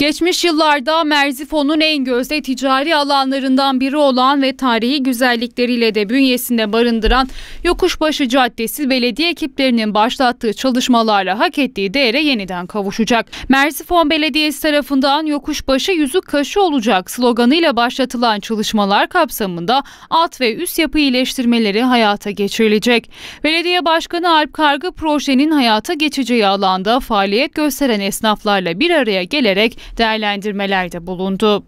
Geçmiş yıllarda Merzifon'un en gözde ticari alanlarından biri olan ve tarihi güzellikleriyle de bünyesinde barındıran Yokuşbaşı Caddesi belediye ekiplerinin başlattığı çalışmalarla hak ettiği değere yeniden kavuşacak. Merzifon Belediyesi tarafından Yokuşbaşı yüzük kaşı olacak sloganıyla başlatılan çalışmalar kapsamında alt ve üst yapı iyileştirmeleri hayata geçirilecek. Belediye Başkanı Alp Kargı projenin hayata geçeceği alanda faaliyet gösteren esnaflarla bir araya gelerek değerlendirmelerde bulundu.